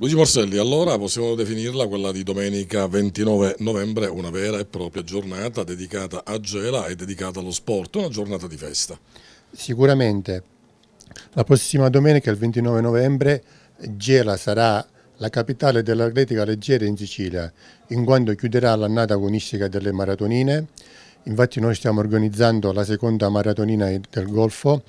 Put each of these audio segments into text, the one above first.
Luigi Morselli, allora possiamo definirla quella di domenica 29 novembre una vera e propria giornata dedicata a Gela e dedicata allo sport, una giornata di festa. Sicuramente, la prossima domenica, il 29 novembre, Gela sarà la capitale dell'atletica leggera in Sicilia, in quanto chiuderà l'annata agonistica delle maratonine Infatti noi stiamo organizzando la seconda maratonina del Golfo,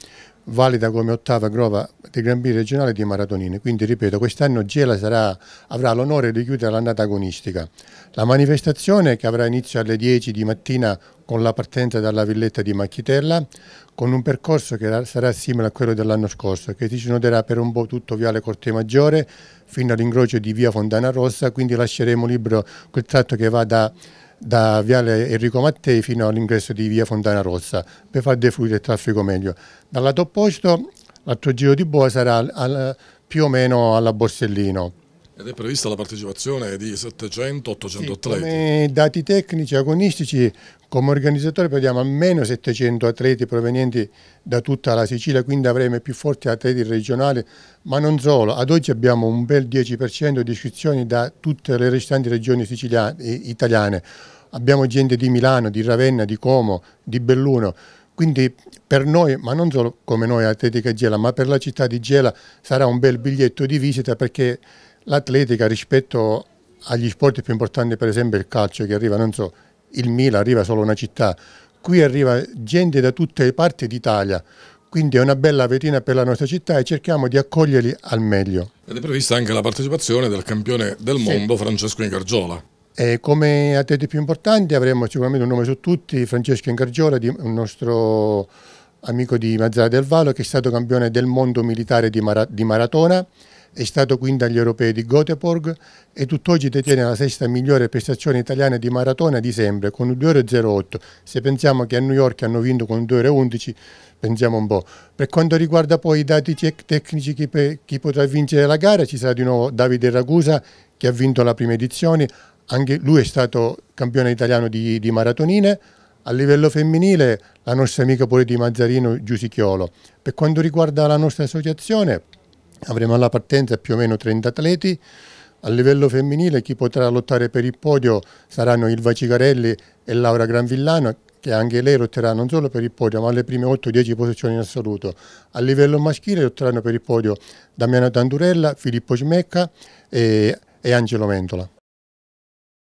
valida come ottava grova del Gran Prix regionale di maratonine. Quindi ripeto, quest'anno Gela sarà, avrà l'onore di chiudere l'annata agonistica. La manifestazione che avrà inizio alle 10 di mattina con la partenza dalla villetta di Macchitella, con un percorso che sarà simile a quello dell'anno scorso, che si snoderà per un po' tutto Viale Corte Maggiore fino all'ingrocio di Via Fontana Rossa, quindi lasceremo libero quel tratto che va da da Viale Enrico Mattei fino all'ingresso di Via Fontana Rossa per far defluire il traffico meglio. Dal lato opposto l'altro giro di boa sarà al, al, più o meno alla Borsellino ed è prevista la partecipazione di 700-800 atleti. Come dati tecnici agonistici, come organizzatore prevediamo almeno 700 atleti provenienti da tutta la Sicilia, quindi avremo più forti atleti regionali, ma non solo. Ad oggi abbiamo un bel 10% di iscrizioni da tutte le restanti regioni siciliane, eh, italiane. Abbiamo gente di Milano, di Ravenna, di Como, di Belluno. Quindi per noi, ma non solo come noi Atletica Gela, ma per la città di Gela sarà un bel biglietto di visita perché l'atletica rispetto agli sport più importanti, per esempio il calcio, che arriva, non so, il Milan, arriva solo una città, qui arriva gente da tutte le parti d'Italia, quindi è una bella vetrina per la nostra città e cerchiamo di accoglierli al meglio. Ed è prevista anche la partecipazione del campione del mondo sì. Francesco Ingargiola. E come atleti più importanti avremo sicuramente un nome su tutti, Francesco Ingargiola, un nostro amico di Mazzara del Valo che è stato campione del mondo militare di, mara di maratona è stato quindi agli europei di Göteborg e tutt'oggi detiene la sesta migliore prestazione italiana di maratona di sempre con 2,08. Se pensiamo che a New York hanno vinto con 2,11, pensiamo un po'. Per quanto riguarda poi i dati tecnici chi, chi potrà vincere la gara, ci sarà di nuovo Davide Ragusa che ha vinto la prima edizione, anche lui è stato campione italiano di, di maratonine. A livello femminile la nostra amica pure di Mazzarino Giusichiolo. Per quanto riguarda la nostra associazione, Avremo alla partenza più o meno 30 atleti. A livello femminile chi potrà lottare per il podio saranno Ilva Cigarelli e Laura Granvillano che anche lei lotterà non solo per il podio ma alle prime 8-10 posizioni in assoluto. A livello maschile lotteranno per il podio Damiano Tandurella, Filippo Cimecca e, e Angelo Mentola.